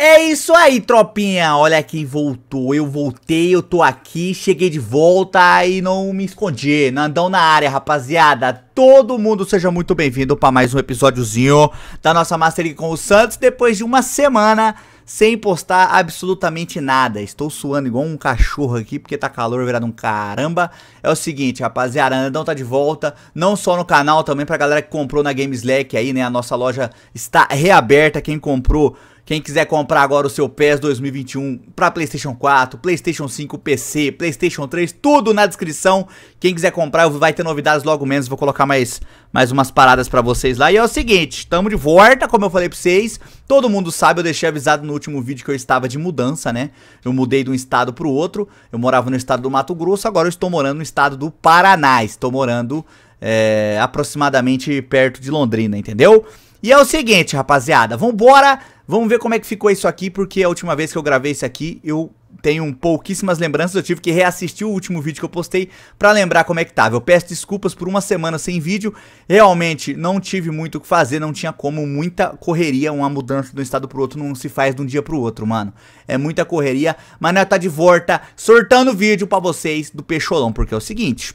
É isso aí, tropinha. Olha quem voltou. Eu voltei, eu tô aqui, cheguei de volta e não me escondi. Nandão na área, rapaziada. Todo mundo seja muito bem-vindo para mais um episódiozinho da nossa Master League com o Santos. Depois de uma semana sem postar absolutamente nada. Estou suando igual um cachorro aqui porque tá calor virado um caramba. É o seguinte, rapaziada, Nandão tá de volta, não só no canal, também pra galera que comprou na Gameslack aí, né? A nossa loja está reaberta, quem comprou quem quiser comprar agora o seu PES 2021 para PlayStation 4, PlayStation 5, PC, PlayStation 3, tudo na descrição. Quem quiser comprar, vai ter novidades logo menos. Vou colocar mais, mais umas paradas para vocês lá. E é o seguinte, estamos de volta, como eu falei pra vocês. Todo mundo sabe, eu deixei avisado no último vídeo que eu estava de mudança, né? Eu mudei de um estado pro outro. Eu morava no estado do Mato Grosso, agora eu estou morando no estado do Paraná. Estou morando é, aproximadamente perto de Londrina, entendeu? E é o seguinte, rapaziada, vambora, vamos ver como é que ficou isso aqui, porque a última vez que eu gravei isso aqui, eu tenho um pouquíssimas lembranças, eu tive que reassistir o último vídeo que eu postei pra lembrar como é que tava. Eu peço desculpas por uma semana sem vídeo, realmente não tive muito o que fazer, não tinha como, muita correria, uma mudança de um estado pro outro não se faz de um dia pro outro, mano. É muita correria, mas nós tá de volta, sortando vídeo pra vocês do Peixolão, porque é o seguinte...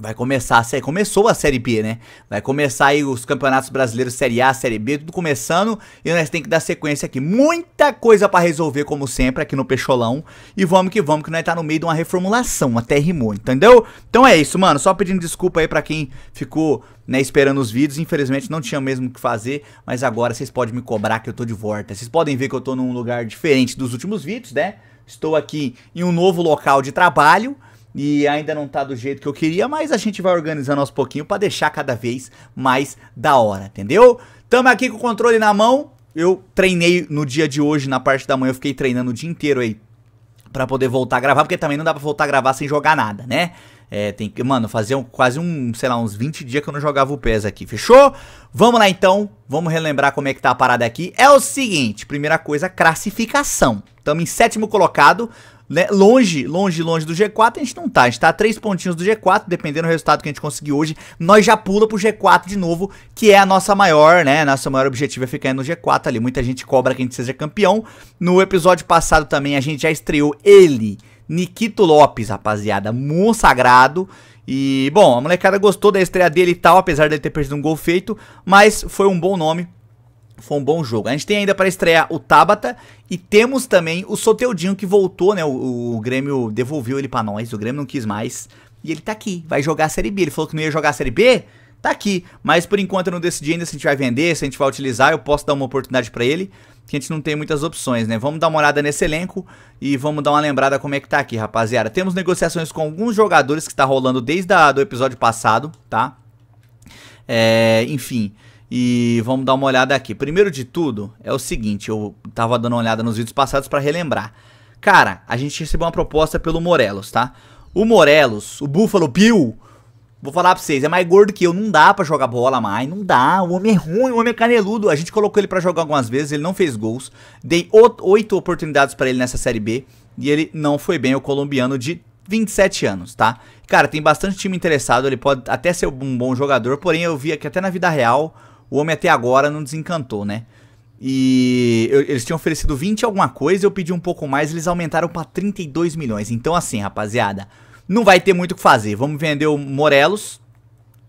Vai começar a série. Começou a série B, né? Vai começar aí os campeonatos brasileiros, série A, série B, tudo começando. E nós tem que dar sequência aqui. Muita coisa para resolver, como sempre, aqui no Peixolão. E vamos que vamos, que nós tá no meio de uma reformulação. Até rimou, entendeu? Então é isso, mano. Só pedindo desculpa aí para quem ficou, né, esperando os vídeos. Infelizmente não tinha mesmo o que fazer. Mas agora vocês podem me cobrar que eu tô de volta. Vocês podem ver que eu tô num lugar diferente dos últimos vídeos, né? Estou aqui em um novo local de trabalho e ainda não tá do jeito que eu queria, mas a gente vai organizando aos pouquinho para deixar cada vez mais da hora, entendeu? Tamo aqui com o controle na mão. Eu treinei no dia de hoje, na parte da manhã, eu fiquei treinando o dia inteiro aí para poder voltar a gravar, porque também não dá para voltar a gravar sem jogar nada, né? É, tem que, mano, fazer um, quase um, sei lá, uns 20 dias que eu não jogava o PES aqui, fechou? Vamos lá então, vamos relembrar como é que tá a parada aqui. É o seguinte, primeira coisa, classificação. Estamos em sétimo colocado, né? Longe, longe, longe do G4 a gente não tá. A gente tá a três pontinhos do G4, dependendo do resultado que a gente conseguir hoje, nós já pula pro G4 de novo, que é a nossa maior, né? Nosso maior objetivo é ficar no G4 ali. Muita gente cobra que a gente seja campeão. No episódio passado também a gente já estreou ele, Nikito Lopes, rapaziada, monsagrado. E, bom, a molecada gostou da estreia dele e tal, apesar dele ter perdido um gol feito, mas foi um bom nome foi um bom jogo. A gente tem ainda para estrear o Tabata e temos também o Soteudinho que voltou, né? O, o Grêmio devolveu ele para nós, o Grêmio não quis mais. E ele tá aqui, vai jogar a Série B. Ele falou que não ia jogar a Série B, tá aqui. Mas por enquanto eu não decidi ainda se a gente vai vender, se a gente vai utilizar. Eu posso dar uma oportunidade para ele, que a gente não tem muitas opções, né? Vamos dar uma olhada nesse elenco e vamos dar uma lembrada como é que tá aqui, rapaziada. Temos negociações com alguns jogadores que tá rolando desde o do episódio passado, tá? É, enfim... E vamos dar uma olhada aqui. Primeiro de tudo, é o seguinte, eu tava dando uma olhada nos vídeos passados para relembrar. Cara, a gente recebeu uma proposta pelo Morelos, tá? O Morelos, o Buffalo Bill, Vou falar pra vocês, é mais gordo que eu, não dá pra jogar bola mais, não dá, o homem é ruim, o homem é caneludo. A gente colocou ele para jogar algumas vezes, ele não fez gols. Dei oito oportunidades para ele nessa Série B e ele não foi bem, o colombiano de 27 anos, tá? Cara, tem bastante time interessado, ele pode até ser um bom jogador, porém eu via que até na vida real o homem até agora não desencantou, né? E eu, eles tinham oferecido 20 alguma coisa, eu pedi um pouco mais, eles aumentaram para 32 milhões. Então assim, rapaziada, não vai ter muito o que fazer. Vamos vender o Morelos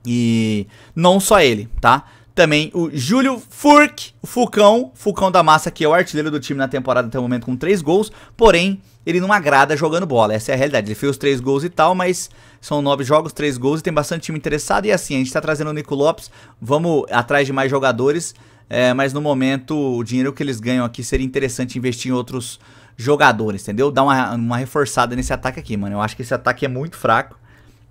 e não só ele, tá? Também o Júlio Furk, o Fulcão, Fulcão da Massa, que é o artilheiro do time na temporada até o momento com 3 gols, porém ele não agrada jogando bola. Essa é a realidade. Ele fez os três gols e tal, mas são nove jogos, três gols e tem bastante time interessado. E assim, a gente tá trazendo o Nico Lopes, vamos atrás de mais jogadores. É, mas no momento, o dinheiro que eles ganham aqui seria interessante investir em outros jogadores, entendeu? Dar uma, uma reforçada nesse ataque aqui, mano. Eu acho que esse ataque é muito fraco.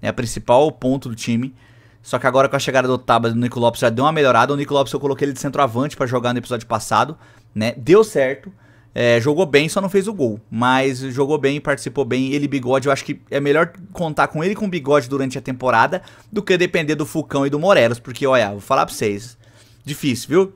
É o principal ponto do time. Só que agora com a chegada do Tabas do Nico Lopes já deu uma melhorada. O Nico Lopes eu coloquei ele de centroavante para jogar no episódio passado, né? Deu certo. É, jogou bem, só não fez o gol. Mas jogou bem, participou bem. Ele bigode, eu acho que é melhor contar com ele com bigode durante a temporada do que depender do Fulcão e do Morelos. Porque, olha, vou falar pra vocês. Difícil, viu?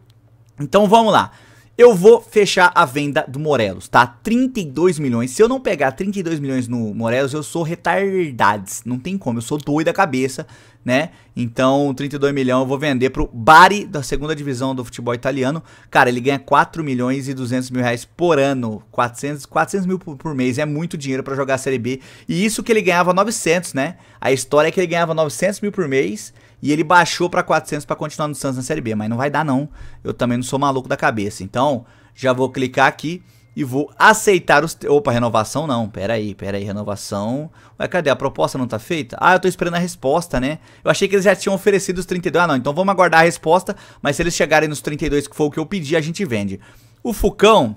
Então vamos lá. Eu vou fechar a venda do Morelos, tá? 32 milhões. Se eu não pegar 32 milhões no Morelos, eu sou retardades. Não tem como, eu sou doido da cabeça, né? Então, 32 milhões eu vou vender pro Bari, da segunda divisão do futebol italiano. Cara, ele ganha 4 milhões e 200 mil reais por ano. 400, 400 mil por, por mês, é muito dinheiro para jogar a Série B. E isso que ele ganhava 900, né? A história é que ele ganhava 900 mil por mês e ele baixou para 400 para continuar no Santos na Série B, mas não vai dar não. Eu também não sou maluco da cabeça. Então, já vou clicar aqui e vou aceitar os... Opa, renovação não, pera aí, pera aí, renovação... Ué, cadê? A proposta não tá feita? Ah, eu tô esperando a resposta, né? Eu achei que eles já tinham oferecido os 32... Ah, não, então vamos aguardar a resposta, mas se eles chegarem nos 32, que foi o que eu pedi, a gente vende. O Fucão,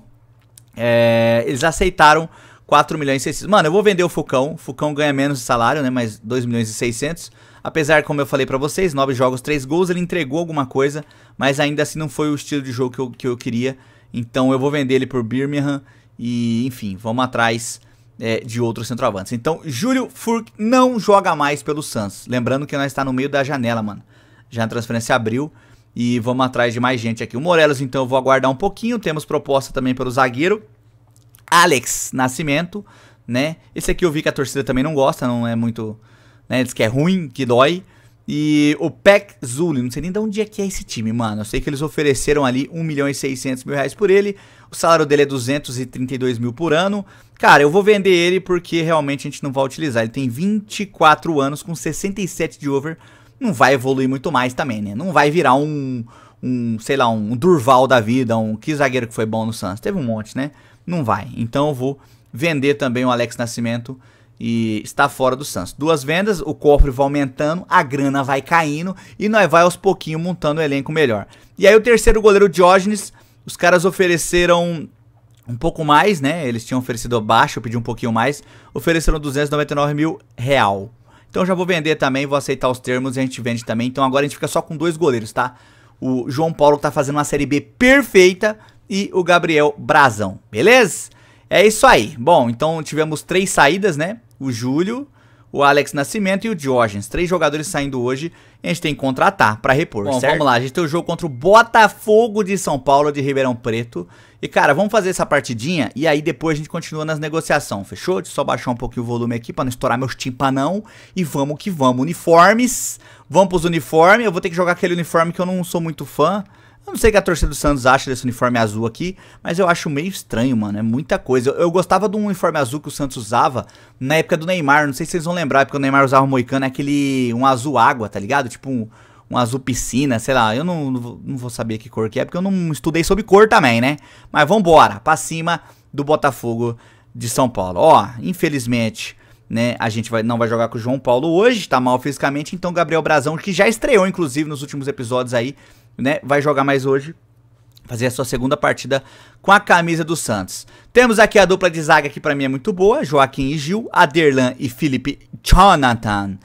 é... eles aceitaram 4 milhões e 600... Mano, eu vou vender o Fucão, o Fucão ganha menos de salário, né, mas 2 milhões e 600... Apesar, como eu falei para vocês, 9 jogos, 3 gols, ele entregou alguma coisa, mas ainda assim não foi o estilo de jogo que eu, que eu queria. Então eu vou vender ele por Birmingham e, enfim, vamos atrás é, de outros centroavantes. Então, Júlio Furk não joga mais pelo Santos Lembrando que nós está no meio da janela, mano. Já a transferência abriu e vamos atrás de mais gente aqui. O Morelos, então, eu vou aguardar um pouquinho. Temos proposta também pelo zagueiro Alex Nascimento, né? Esse aqui eu vi que a torcida também não gosta, não é muito né? Diz que é ruim, que dói. E o Peck Zuli, não sei nem de onde é que é esse time, mano. Eu sei que eles ofereceram ali 1 milhão e 600 mil reais por ele. O salário dele é 232 mil por ano. Cara, eu vou vender ele porque realmente a gente não vai utilizar. Ele tem 24 anos com 67 de over. Não vai evoluir muito mais também, né? Não vai virar um, um sei lá, um Durval da vida, um que zagueiro que foi bom no Santos. Teve um monte, né? Não vai. Então eu vou vender também o Alex Nascimento e está fora do Santos. Duas vendas, o cofre vai aumentando, a grana vai caindo e nós vai aos pouquinhos montando o um elenco melhor. E aí o terceiro goleiro Diógenes, os caras ofereceram um pouco mais, né? Eles tinham oferecido baixo, eu pedi um pouquinho mais, ofereceram 299 mil real. Então já vou vender também, vou aceitar os termos e a gente vende também. Então agora a gente fica só com dois goleiros, tá? O João Paulo tá fazendo uma série B perfeita e o Gabriel Brazão, beleza? É isso aí. Bom, então tivemos três saídas, né? o Júlio, o Alex Nascimento e o Diógenes. Três jogadores saindo hoje a gente tem que contratar para repor, Bom, certo? vamos lá. A gente tem o jogo contra o Botafogo de São Paulo, de Ribeirão Preto. E, cara, vamos fazer essa partidinha e aí depois a gente continua nas negociações, fechou? Deixa eu só baixar um pouquinho o volume aqui para não estourar meus timpanão. E vamos que vamos. Uniformes. Vamos pros uniformes. Eu vou ter que jogar aquele uniforme que eu não sou muito fã. Eu não sei o que a torcida do Santos acha desse uniforme azul aqui, mas eu acho meio estranho, mano. É muita coisa. Eu, eu gostava de um uniforme azul que o Santos usava na época do Neymar. Não sei se vocês vão lembrar, porque o Neymar usava o Moicano, é aquele. um azul água, tá ligado? Tipo um, um azul piscina, sei lá. Eu não, não vou saber que cor que é, porque eu não estudei sobre cor também, né? Mas vambora, pra cima do Botafogo de São Paulo. Ó, infelizmente. Né, a gente vai, não vai jogar com o João Paulo hoje, tá mal fisicamente, então Gabriel Brazão, que já estreou inclusive nos últimos episódios aí, né? Vai jogar mais hoje, fazer a sua segunda partida com a camisa do Santos. Temos aqui a dupla de zaga que para mim é muito boa, Joaquim e Gil, Aderlan e Felipe Jonathan.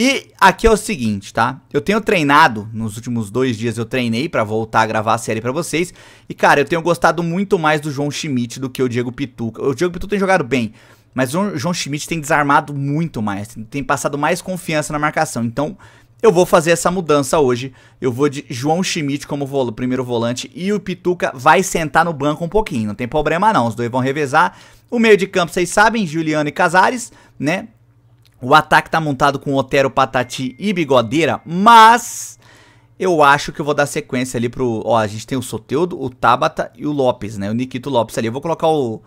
E aqui é o seguinte, tá? Eu tenho treinado, nos últimos dois dias eu treinei para voltar a gravar a série para vocês. E cara, eu tenho gostado muito mais do João Schmidt do que o Diego Pituca. O Diego Pituca tem jogado bem, mas o João Schmidt tem desarmado muito mais, tem passado mais confiança na marcação. Então, eu vou fazer essa mudança hoje. Eu vou de João Schmidt como vol primeiro volante e o Pituca vai sentar no banco um pouquinho. Não tem problema não, os dois vão revezar. O meio de campo, vocês sabem, Juliano e Casares, né? O ataque tá montado com Otero, Patati e Bigodeira, mas eu acho que eu vou dar sequência ali pro... Ó, a gente tem o Soteudo, o Tabata e o Lopes, né? O Nikito Lopes ali. Eu vou colocar o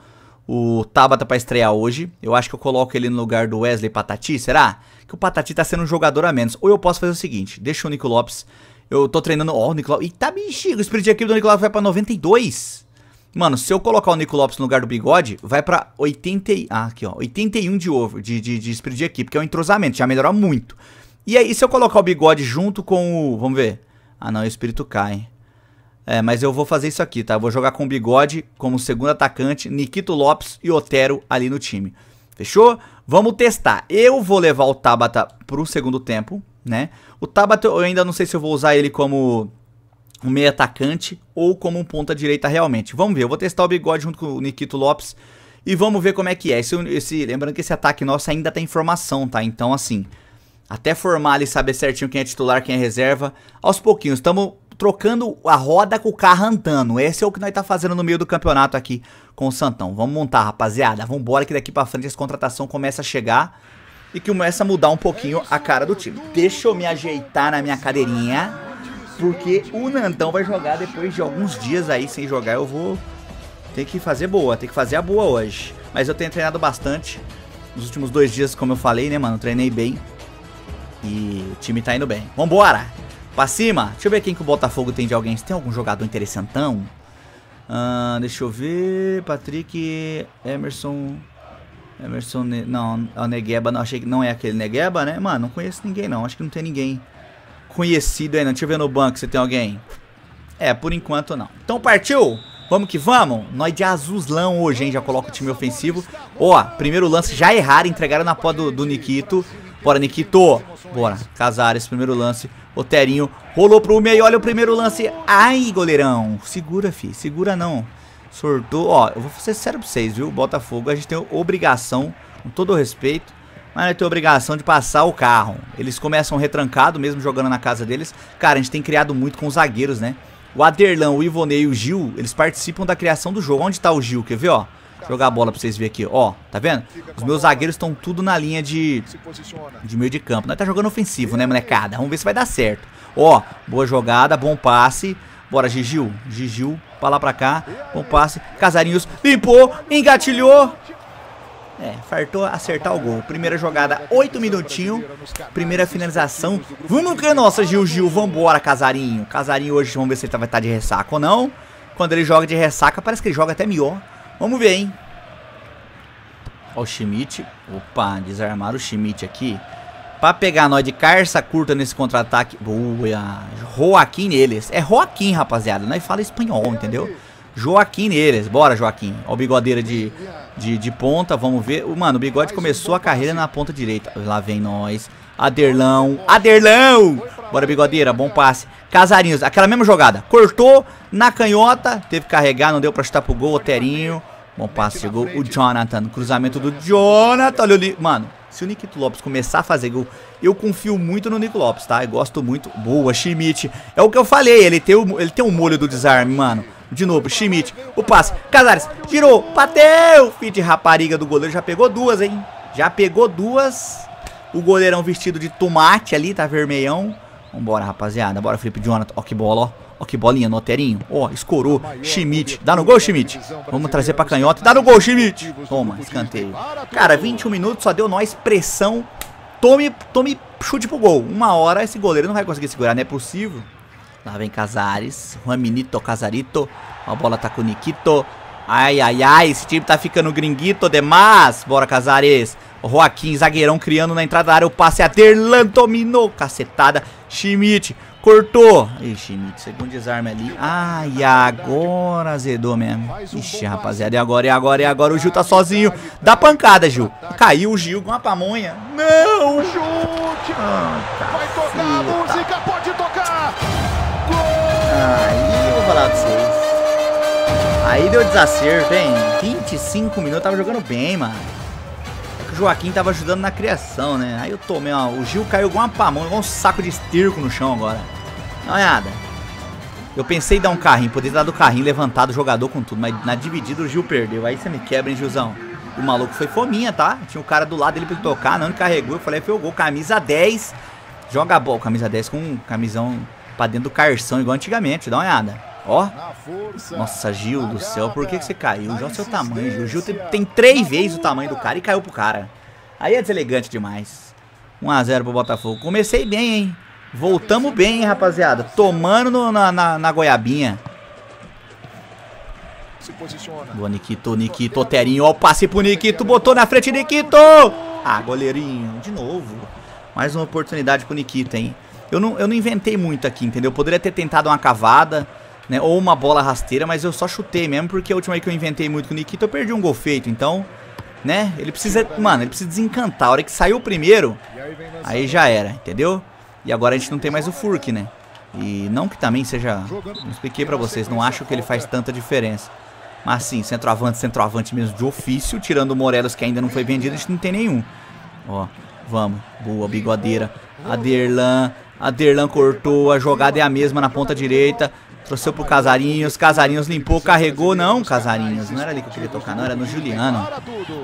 o Tabata para estrear hoje. Eu acho que eu coloco ele no lugar do Wesley Patati, será? Que o Patati tá sendo um jogador a menos. Ou eu posso fazer o seguinte, deixa o Nico Lopes. Eu tô treinando, ó, oh, o Nico Lopes. Tá Eita, bexiga, o espírito de equipe do Nico Lopes vai pra 92. Mano, se eu colocar o Nico Lopes no lugar do Bigode, vai pra 80, ah, aqui, ó, 81 de ovo, de, de, de espírito de equipe, que é um entrosamento, já melhorou muito. E aí, se eu colocar o Bigode junto com o, vamos ver. Ah, não, o espírito cai, é, mas eu vou fazer isso aqui, tá? Eu vou jogar com o Bigode como segundo atacante, Nikito Lopes e Otero ali no time. Fechou? Vamos testar. Eu vou levar o Tabata pro segundo tempo, né? O Tabata eu ainda não sei se eu vou usar ele como um meio atacante ou como um ponta direita realmente. Vamos ver, eu vou testar o Bigode junto com o Nikito Lopes e vamos ver como é que é. Esse, esse, lembrando que esse ataque nosso ainda tem formação, tá? Então assim, até formar ali, saber certinho quem é titular, quem é reserva, aos pouquinhos. Estamos trocando a roda com o carro andando. Esse é o que nós tá fazendo no meio do campeonato aqui com o Santão. Vamos montar, rapaziada. Vamos embora que daqui para frente essa contratação começa a chegar e que começa a mudar um pouquinho a cara do time. Deixa eu me ajeitar na minha cadeirinha, porque o Nandão vai jogar depois de alguns dias aí sem jogar. Eu vou ter que fazer boa, tem que fazer a boa hoje. Mas eu tenho treinado bastante nos últimos dois dias, como eu falei, né, mano? Treinei bem e o time tá indo bem. Vambora! Pra cima. Deixa eu ver quem que o Botafogo tem de alguém. tem algum jogador interessantão. Uh, deixa eu ver. Patrick Emerson. Emerson. Ne não, é o Negueba. Não, achei que não é aquele Negueba, né? Mano, não conheço ninguém não. Acho que não tem ninguém conhecido ainda. Deixa eu ver no banco se tem alguém. É, por enquanto não. Então partiu! Vamos que vamos! Nós de azulão hoje, hein? Já coloca o time ofensivo. Ó, primeiro lance já erraram, entregaram na pó do, do Nikito. Bora, Nikito. Bora. Casares, primeiro lance. Oterinho rolou pro meio. Olha o primeiro lance. Ai, goleirão. Segura, fi. Segura não. Sortou. Ó, eu vou ser sério pra vocês, viu? Botafogo, a gente tem obrigação, com todo respeito, mas é tem obrigação de passar o carro. Eles começam retrancado, mesmo jogando na casa deles. Cara, a gente tem criado muito com os zagueiros, né? O Aderlan, o Ivonei e o Gil, eles participam da criação do jogo. Onde tá o Gil? Quer ver, ó? jogar a bola pra vocês verem aqui. Ó, tá vendo? Os meus zagueiros estão tudo na linha de, de meio de campo. Nós tá jogando ofensivo, né, molecada? Vamos ver se vai dar certo. Ó, boa jogada, bom passe. Bora, Gigil. Gigil, pra lá, pra cá. Bom passe. Casarinhos limpou, engatilhou. É, fartou acertar o gol. Primeira jogada, oito minutinhos. Primeira finalização. Vamos que nossa, Gil Gil. Vambora, Casarinho. Casarinho hoje, vamos ver se ele tá, vai estar tá de ressaca ou não. Quando ele joga de ressaca, parece que ele joga até melhor. Vamos ver, hein? Ó o Schmidt. Opa, desarmaram o Schmidt aqui. Pra pegar nós de carça curta nesse contra-ataque. Boa. Joaquim neles. É Joaquim, rapaziada. Nós fala espanhol, entendeu? Joaquim neles. Bora, Joaquim. Ó o bigodeira de, de, de ponta. Vamos ver. Mano, o bigode começou a carreira na ponta direita. Lá vem nós. Aderlão. Aderlão! Bora, bigodeira. Bom passe. Casarinhos, aquela mesma jogada. Cortou na canhota. Teve que carregar, não deu pra chutar pro gol. Oterinho. Bom passe chegou O Jonathan. Cruzamento do Jonathan. Olha ali. Mano, se o Nikito Lopes começar a fazer gol, eu confio muito no Nico Lopes, tá? Eu gosto muito. Boa, Schmidt. É o que eu falei. Ele tem o, ele tem o molho do desarme, mano. De novo, Schmidt. O passe. Casares. Girou. Bateu. Fim de rapariga do goleiro. Já pegou duas, hein? Já pegou duas. O goleirão vestido de tomate ali, tá vermelhão. Vambora, rapaziada. Bora, Felipe Jonathan. Ó que bola, ó. Ó que bolinha, Noterinho. Ó, escorou. Schmidt. Dá no gol, Schmidt. Vamos trazer pra canhota. Dá no gol, Schmidt. Toma, escanteio. Cara, 21 minutos, só deu nós pressão. Tome, tome chute pro gol. Uma hora esse goleiro não vai conseguir segurar, não é possível. Lá vem Casares. Raminito Casarito. A bola tá com o Nikito. Ai, ai, ai. Esse time tá ficando gringuito demais. Bora, Casares. Joaquim, zagueirão criando na entrada da área. O passe é a Derlan dominou. Cacetada. Schmidt cortou. Ih, Schmidt, segundo desarme ali. ai agora azedou mesmo. Ixi, rapaziada, e agora, e agora, e agora? O Gil tá sozinho. Dá pancada, Gil. Caiu o Gil com a pamonha. Não, chute. Vai tocar a música, pode tocar. Aí eu vou falar pra vocês. Aí deu desacerto, hein? 25 minutos, tava jogando bem, mano que o Joaquim tava ajudando na criação, né? Aí eu tomei, ó, o Gil caiu igual uma pamonha, igual um saco de estirco no chão agora. Dá uma olhada. Eu pensei em dar um carrinho, poderia dar do carrinho, levantado o jogador com tudo, mas na dividida o Gil perdeu. Aí você me quebra, hein, Gilzão? O maluco foi fominha, tá? Tinha um cara do lado dele pra ele tocar, não ele carregou. Eu falei, é, foi o gol, camisa 10. Joga a bola, camisa 10 com um camisão pra dentro do carção, igual antigamente, dá uma olhada. Ó. Nossa, Gil do céu, por que, que você caiu? Olha é o seu tamanho, Gil. Gil tem, tem três vezes o tamanho do cara e caiu pro cara. Aí é deselegante demais. 1x0 pro Botafogo. Comecei bem, hein? Voltamos bem, hein, rapaziada? Tomando no, na, na, na, goiabinha. Boa, Nikito, Nikito, Terinho. Ó o passe pro Nikito. Botou na frente, Nikito! Ah, goleirinho. De novo. Mais uma oportunidade pro Nikito, hein? Eu não, eu não inventei muito aqui, entendeu? Eu poderia ter tentado uma cavada né? Ou uma bola rasteira, mas eu só chutei mesmo, porque a última aí que eu inventei muito com o Nikita, eu perdi um gol feito, então... Né? Ele precisa, mano, ele precisa desencantar. A hora que saiu o primeiro, aí já era, entendeu? E agora a gente não tem mais o Furk, né? E não que também seja... Não expliquei pra vocês, não acho que ele faz tanta diferença. Mas sim, centroavante, centroavante mesmo de ofício. Tirando o Morelos, que ainda não foi vendido, a gente não tem nenhum. Ó, vamos. Boa, bigodeira. Aderlan. Aderlan cortou. A jogada é a mesma na ponta direita. Trouxeu pro Casarinhos, Casarinhos limpou, carregou. Não, Casarinhos, não era ali que eu queria tocar, não, era no Juliano.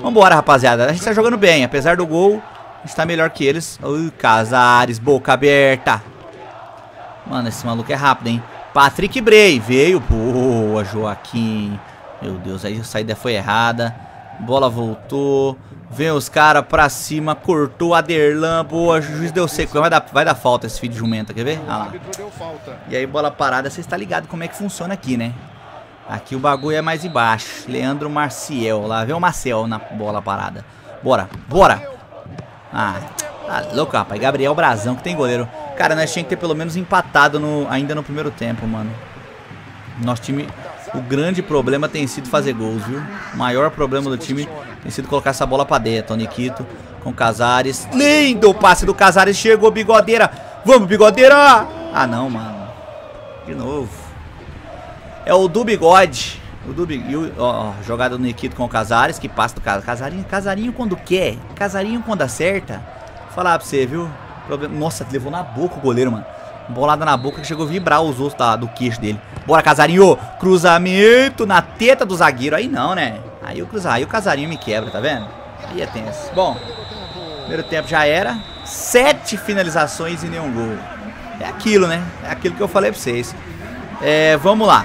Vambora, rapaziada. A gente tá jogando bem, apesar do gol, a gente tá melhor que eles. Uh, Casares, boca aberta. Mano, esse maluco é rápido, hein? Patrick Bray, veio. Boa, Joaquim. Meu Deus, aí a saída foi errada. Bola voltou. Vem os caras pra cima, cortou a Derlan, boa, o juiz deu seco. vai dar, vai dar falta esse filho de jumenta quer ver? Ah lá. E aí bola parada, você está ligado como é que funciona aqui, né? Aqui o bagulho é mais embaixo, Leandro Marciel, lá vem o Marcel na bola parada. Bora, bora! Ah, tá louco, rapaz, Gabriel Brazão, que tem goleiro. Cara, nós tinha que ter pelo menos empatado no, ainda no primeiro tempo, mano. Nosso time, o grande problema tem sido fazer gols, viu? O maior problema do time tem sido colocar essa bola pra dentro. Nikito com Casares. Lindo passe do Casares. Chegou Bigodeira. Vamos, Bigodeira! Ah, não, mano. De novo. É o do bigode. O do bigode. Ó, ó, jogada do Nikito com o Casares. Que passa do Casares. Casarinho, Casarinho quando quer. Casarinho quando acerta. Vou falar pra você, viu? Problema... Nossa, levou na boca o goleiro, mano. Bolada na boca que chegou a vibrar os ossos tá, do queixo dele. Bora, Casarinho. Cruzamento na teta do zagueiro. Aí não, né? Aí o cruzar, aí o casarinho me quebra, tá vendo? Aí é tenso. Bom, primeiro tempo já era. Sete finalizações e nenhum gol. É aquilo, né? É aquilo que eu falei pra vocês. É, vamos lá.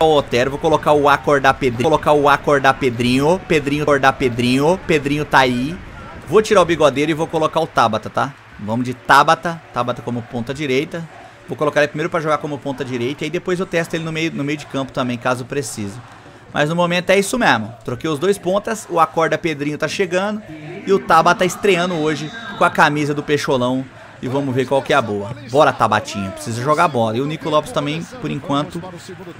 O Otero, vou colocar o acordar Pedrinho. Vou colocar o acordar Pedrinho. Pedrinho acordar Pedrinho. Pedrinho tá aí. Vou tirar o bigodeiro e vou colocar o Tabata, tá? Vamos de Tabata. Tabata como ponta direita. Vou colocar ele primeiro pra jogar como ponta direita. E aí depois eu testo ele no meio, no meio de campo também, caso precise. Mas no momento é isso mesmo. Troquei os dois pontas, o Acorda Pedrinho tá chegando e o Taba tá estreando hoje com a camisa do Peixolão. E vamos ver qual que é a boa. Bora, Tabatinha. Precisa jogar bola. E o Nico Lopes também, por enquanto,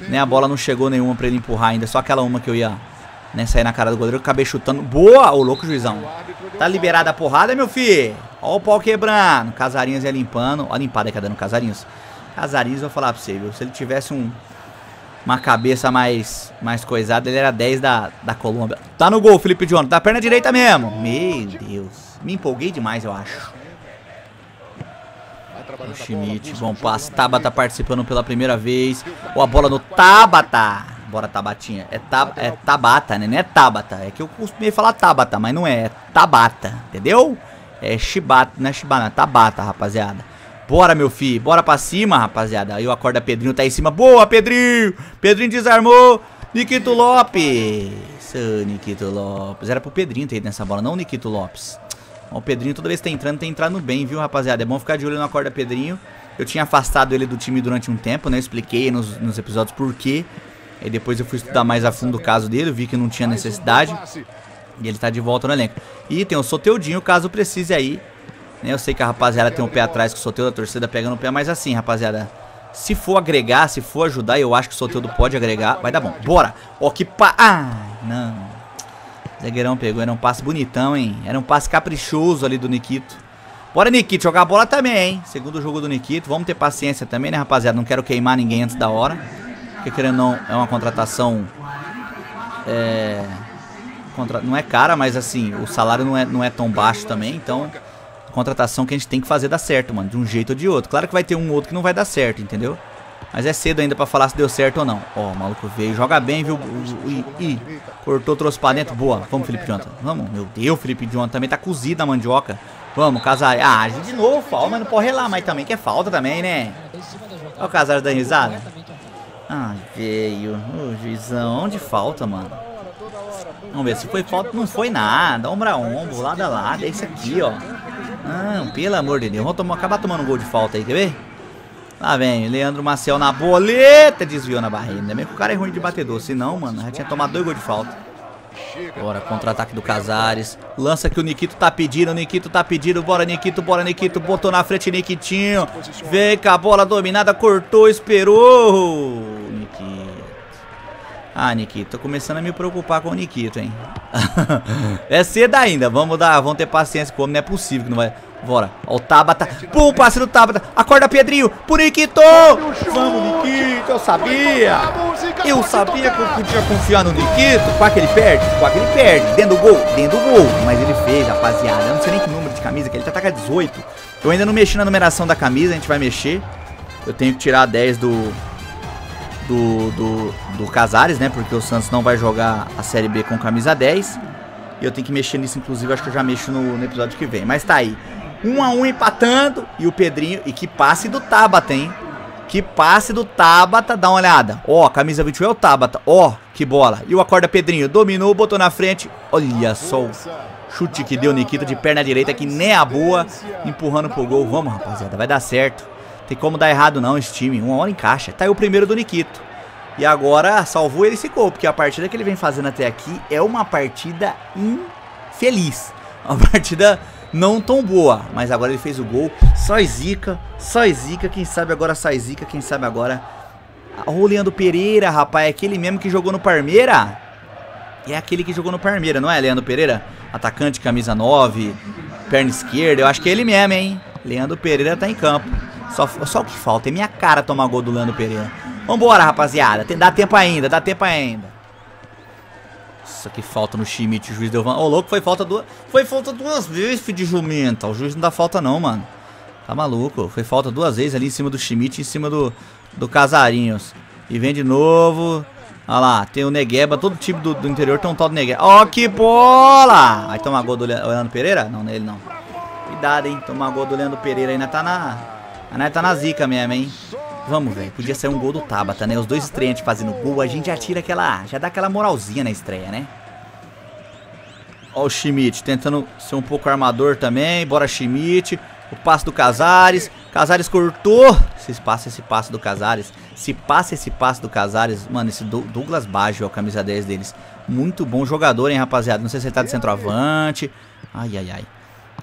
né? A bola não chegou nenhuma pra ele empurrar ainda. Só aquela uma que eu ia né, sair na cara do goleiro. Acabei chutando. Boa! Ô, louco, juizão. Tá liberada a porrada, meu filho. Ó o pau quebrando. Casarinhas ia limpando. Ó a limpada que tá dando Casarinhos. Casarinhos, vou falar pra você, viu? Se ele tivesse um uma cabeça mais, mais coisada. Ele era 10 da, da Colômbia. Tá no gol, Felipe Jonathan. Da perna direita mesmo. Meu Deus. Me empolguei demais, eu acho. O Schmidt, bom passe. Né? Tabata participando pela primeira vez. Ou a bola no Tabata. Bora, Tabatinha. É, tab é Tabata, né? Não é Tabata. É que eu costumei falar Tabata, mas não é. É Tabata, entendeu? É Shibata, não é Shibata, não. É Tabata, rapaziada. Bora, meu filho. Bora pra cima, rapaziada. Aí o acorda Pedrinho tá em cima. Boa, Pedrinho. Pedrinho desarmou. Nikito Lopes. Ô, Nikito Lopes. Era pro Pedrinho ter ido nessa bola, não o Nikito Lopes. Ó, o Pedrinho toda vez que tá entrando, tá entrando bem, viu, rapaziada? É bom ficar de olho no acorda Pedrinho. Eu tinha afastado ele do time durante um tempo, né? Eu expliquei nos, nos episódios por quê. Aí depois eu fui estudar mais a fundo o caso dele, vi que não tinha necessidade. E ele tá de volta no elenco. E tem o Soteudinho, caso precise aí. Eu sei que a rapaziada tem um pé atrás que o Soteldo, a torcida pegando o pé, mas assim, rapaziada, se for agregar, se for ajudar, eu acho que o Soteldo pode agregar, vai dar bom. Bora! Ó, que pa... Ai, não. Zagueirão pegou, era um passe bonitão, hein? Era um passe caprichoso ali do Nikito. Bora, Nikito, jogar a bola também, hein? Segundo jogo do Nikito, vamos ter paciência também, né, rapaziada? Não quero queimar ninguém antes da hora. Porque, querendo ou não, é uma contratação... É... Contra... Não é cara, mas assim, o salário não é, não é tão baixo também, então contratação que a gente tem que fazer dar certo, mano, de um jeito ou de outro. Claro que vai ter um outro que não vai dar certo, entendeu? Mas é cedo ainda pra falar se deu certo ou não. Ó, o maluco veio, joga bem, viu? Ih, cortou, trouxe pra dentro. Boa, vamos, Felipe Jonathan. Vamos, meu Deus, Felipe Jonathan também tá cozida a mandioca. Vamos, Casares. Ah, de novo, falta, mas não pode relar, mas também que é falta também, né? Olha o Casares dando risada. Ah, veio. Ô, juizão, onde falta, mano? Vamos ver, se foi falta, não foi nada. Ombro a ombro, lado a lado, é isso aqui, ó. Não, ah, pelo amor de Deus. Vamos tomar, acabar tomando um gol de falta aí, quer ver? Lá vem, Leandro Maciel na boleta, desviou na barreira. Ainda bem que o cara é ruim de batedor, senão, mano, já tinha tomado dois gols de falta. Bora, contra-ataque do Casares. Lança que o Nikito tá pedindo, o Nikito tá pedindo. Bora, Nikito, bora, Nikito. Botou na frente, Nikitinho. Vem com a bola dominada, cortou, esperou. Ah, Nikito, tô começando a me preocupar com o Nikito, hein? é cedo ainda, vamos dar, vamos ter paciência com o homem, não é possível que não vai... Bora, ó o Tabata, pum, passe do Tabata, acorda Pedrinho, por Nikito! Vamos, Nikito, eu sabia! Eu sabia que eu podia confiar no Nikito, quase que ele perde, quase que ele perde, dentro do gol, dentro do gol, mas ele fez, rapaziada, eu não sei nem que número de camisa, que ele tá, tá com 18, eu ainda não mexi na numeração da camisa, a gente vai mexer, eu tenho que tirar a 10 do, do, do, do Casares, né? Porque o Santos não vai jogar a Série B com camisa 10. E eu tenho que mexer nisso, inclusive, acho que eu já mexo no, no episódio que vem. Mas tá aí. 1 um a 1 um empatando. E o Pedrinho. E que passe do Tabata, hein? Que passe do Tabata. Dá uma olhada. Ó, camisa 21 é o Tabata. Ó, que bola. E o acorda Pedrinho. Dominou, botou na frente. Olha só o chute que deu Nikita de perna direita, que nem é a boa. Empurrando pro gol. Vamos, rapaziada. Vai dar certo. Tem como dar errado não esse time. Uma hora encaixa. Tá aí o primeiro do Nikito. E agora salvou ele e ficou. porque a partida que ele vem fazendo até aqui é uma partida infeliz. Uma partida não tão boa, mas agora ele fez o gol. Só zica, só zica, quem sabe agora só zica, quem sabe agora. O Leandro Pereira, rapaz, é aquele mesmo que jogou no Parmeira. É aquele que jogou no Parmeira, não é, Leandro Pereira? Atacante, camisa 9, perna esquerda, eu acho que é ele mesmo, hein? Leandro Pereira tá em campo. Só, só o que falta, é minha cara tomar gol do Leandro Pereira. Vambora, rapaziada. Tem, dá tempo ainda, dá tempo ainda. Nossa, que falta no Schmidt, o juiz deu... Ô, louco, foi falta duas... Foi falta duas vezes, filho de jumenta. O juiz não dá falta não, mano. Tá maluco. Foi falta duas vezes ali em cima do Schmidt, em cima do, do Casarinhos. E vem de novo. Olha lá, tem o Negueba, todo tipo do, do interior tem um tal do Negueba. Ó, oh, que bola! Aí tomar gol do Leandro Pereira? Não, nele não. Cuidado, hein, tomar gol do Leandro Pereira ainda tá na... A né, nós tá na zica mesmo, hein? Vamos, velho. Podia ser um gol do Tabata, né? Os dois estreantes fazendo gol, a gente já tira aquela... Já dá aquela moralzinha na estreia, né? Ó o Schmidt tentando ser um pouco armador também. Bora, Schmidt. O passe do Casares. Casares cortou. Se passa esse passe do Casares. Se passa esse passe do Casares. Mano, esse Douglas Baggio, a camisa 10 deles. Muito bom jogador, hein, rapaziada. Não sei se ele tá de centroavante. Ai, ai, ai.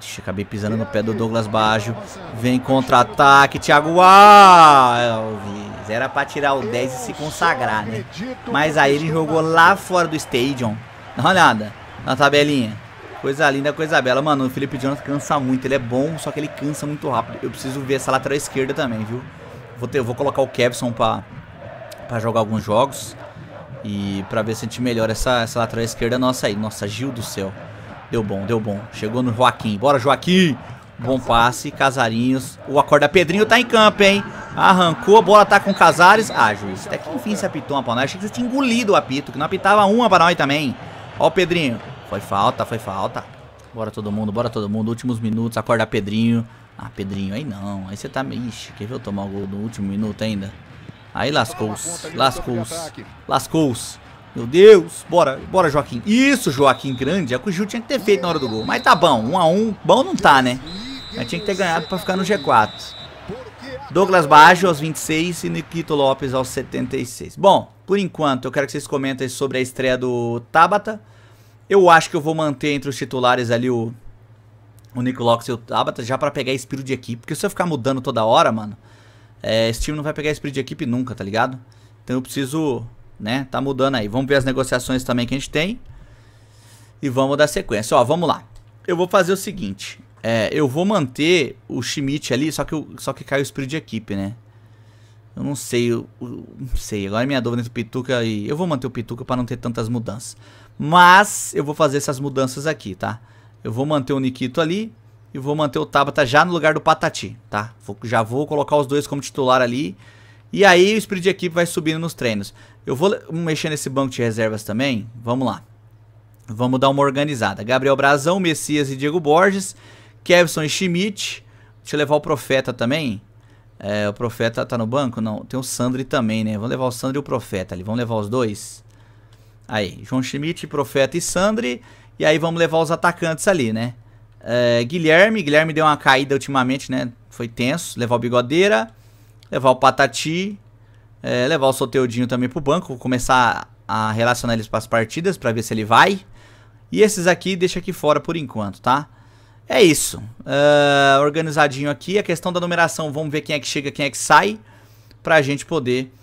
Ixi, acabei pisando no pé do Douglas Baggio. Vem contra-ataque, Thiago Alves. Era pra tirar o 10 e se consagrar, né? Mas aí ele jogou lá fora do stadium. Dá uma olhada na tabelinha. Coisa linda, coisa bela. Mano, o Felipe Jonas cansa muito. Ele é bom, só que ele cansa muito rápido. Eu preciso ver essa lateral esquerda também, viu? Vou, ter, vou colocar o Kevson pra, pra jogar alguns jogos. E pra ver se a gente melhora essa, essa lateral esquerda nossa aí. Nossa, Gil do céu. Deu bom, deu bom. Chegou no Joaquim. Bora, Joaquim. Bom passe, Casarinhos. O acorda Pedrinho tá em campo, hein? Arrancou, a bola tá com Casares. Ah, juiz, até que enfim se apitou uma nós. Né? Achei que você tinha engolido o apito, que não apitava uma pra nós também. Ó o Pedrinho. Foi falta, foi falta. Bora todo mundo, bora todo mundo. Últimos minutos, acorda Pedrinho. Ah, Pedrinho, aí não. Aí você tá... Ixi, quer ver eu tomar o gol no último minuto ainda? Aí lascou-se, lascou-se, lascou-se. Meu Deus, bora, bora Joaquim. Isso, Joaquim Grande, é o que o Gil tinha que ter feito na hora do gol. Mas tá bom, 1 um a 1 um, bom não tá, né? Mas tinha que ter ganhado pra ficar no G4. Douglas Baggio aos 26 e Nikito Lopes aos 76. Bom, por enquanto, eu quero que vocês comentem sobre a estreia do Tabata. Eu acho que eu vou manter entre os titulares ali o, o Nico Lopes e o Tabata já para pegar espírito de equipe. Porque se eu ficar mudando toda hora, mano, é, esse time não vai pegar espírito de equipe nunca, tá ligado? Então eu preciso né? Tá mudando aí. Vamos ver as negociações também que a gente tem. E vamos dar sequência. Ó, vamos lá. Eu vou fazer o seguinte. É, eu vou manter o Schmidt ali, só que, só que cai o espírito de equipe, né? Eu não sei, eu, eu, não sei. Agora é minha dúvida entre o Pituca e... Eu vou manter o Pituca para não ter tantas mudanças. Mas eu vou fazer essas mudanças aqui, tá? Eu vou manter o Nikito ali e vou manter o Tabata já no lugar do Patati, tá? Vou, já vou colocar os dois como titular ali. E aí o espírito de equipe vai subindo nos treinos. Eu vou mexer nesse banco de reservas também. Vamos lá. Vamos dar uma organizada. Gabriel Brazão, Messias e Diego Borges. Kevson e Schmidt. Deixa eu levar o Profeta também. É, o Profeta tá no banco? Não, tem o Sandri também, né? Vamos levar o Sandri e o Profeta ali. Vamos levar os dois. Aí, João Schmidt, Profeta e Sandri. E aí vamos levar os atacantes ali, né? É, Guilherme. Guilherme deu uma caída ultimamente, né? Foi tenso. Levar o Bigodeira. Levar o Patati. É, levar o Soteudinho também pro banco, começar a relacionar eles para as partidas para ver se ele vai. E esses aqui deixa aqui fora por enquanto, tá? É isso. Uh, organizadinho aqui. A questão da numeração, vamos ver quem é que chega, quem é que sai. Pra gente poder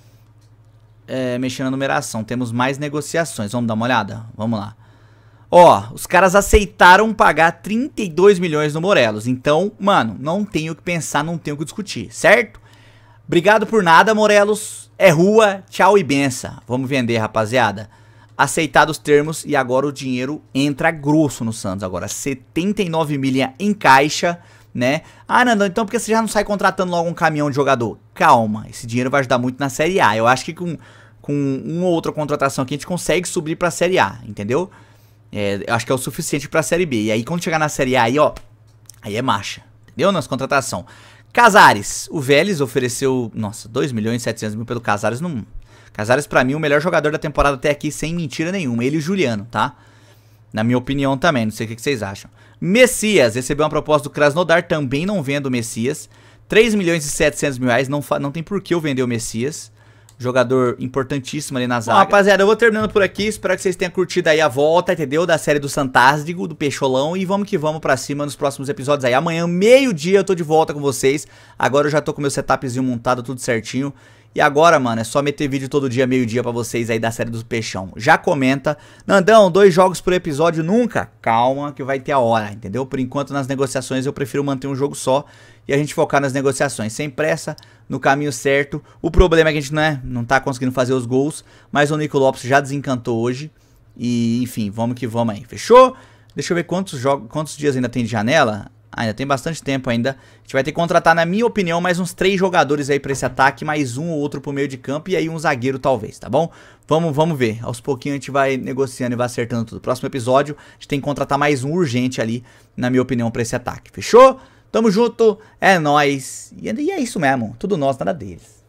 é, mexer na numeração. Temos mais negociações. Vamos dar uma olhada? Vamos lá. Ó, os caras aceitaram pagar 32 milhões no Morelos. Então, mano, não tenho o que pensar, não tenho o que discutir, certo? Obrigado por nada, Morelos. É rua, tchau e benção. Vamos vender, rapaziada. Aceitados os termos e agora o dinheiro entra grosso no Santos. Agora, 79 milha em caixa, né? Ah, Nandão, então por que você já não sai contratando logo um caminhão de jogador? Calma, esse dinheiro vai ajudar muito na Série A. Eu acho que com, com uma ou outra contratação aqui a gente consegue subir pra Série A, entendeu? É, eu acho que é o suficiente pra Série B. E aí quando chegar na Série A, aí ó, aí é marcha. Entendeu? Nas contratações. Casares. O Vélez ofereceu, nossa, 2 milhões e 700 mil pelo Casares. no Casares, para mim, o melhor jogador da temporada até aqui, sem mentira nenhuma. Ele e o Juliano, tá? Na minha opinião também, não sei o que vocês acham. Messias recebeu uma proposta do Krasnodar, também não vendo o Messias. 3 milhões e 700 mil reais, não, não tem por que eu vender o Messias jogador importantíssimo ali na zaga. Bom, rapaziada, eu vou terminando por aqui. Espero que vocês tenham curtido aí a volta, entendeu? Da série do Santásdigo, do Peixolão. E vamos que vamos pra cima nos próximos episódios aí. Amanhã, meio-dia, eu tô de volta com vocês. Agora eu já tô com meu setupzinho montado, tudo certinho. E agora, mano, é só meter vídeo todo dia, meio-dia, para vocês aí da série do Peixão. Já comenta. Nandão, dois jogos por episódio nunca? Calma, que vai ter a hora, entendeu? Por enquanto, nas negociações, eu prefiro manter um jogo só e a gente focar nas negociações. Sem pressa, no caminho certo. O problema é que a gente não, é, não tá conseguindo fazer os gols, mas o Nico Lopes já desencantou hoje. E, enfim, vamos que vamos aí. Fechou? Deixa eu ver quantos, jogos, quantos dias ainda tem de janela. Ah, ainda tem bastante tempo ainda. A gente vai ter que contratar, na minha opinião, mais uns três jogadores aí para esse ataque, mais um ou outro pro meio de campo e aí um zagueiro talvez, tá bom? Vamos, vamos ver. Aos pouquinhos a gente vai negociando e vai acertando tudo. Próximo episódio, a gente tem que contratar mais um urgente ali, na minha opinião, para esse ataque. Fechou? Tamo junto, é nós. É, e é isso mesmo, tudo nós, nada deles.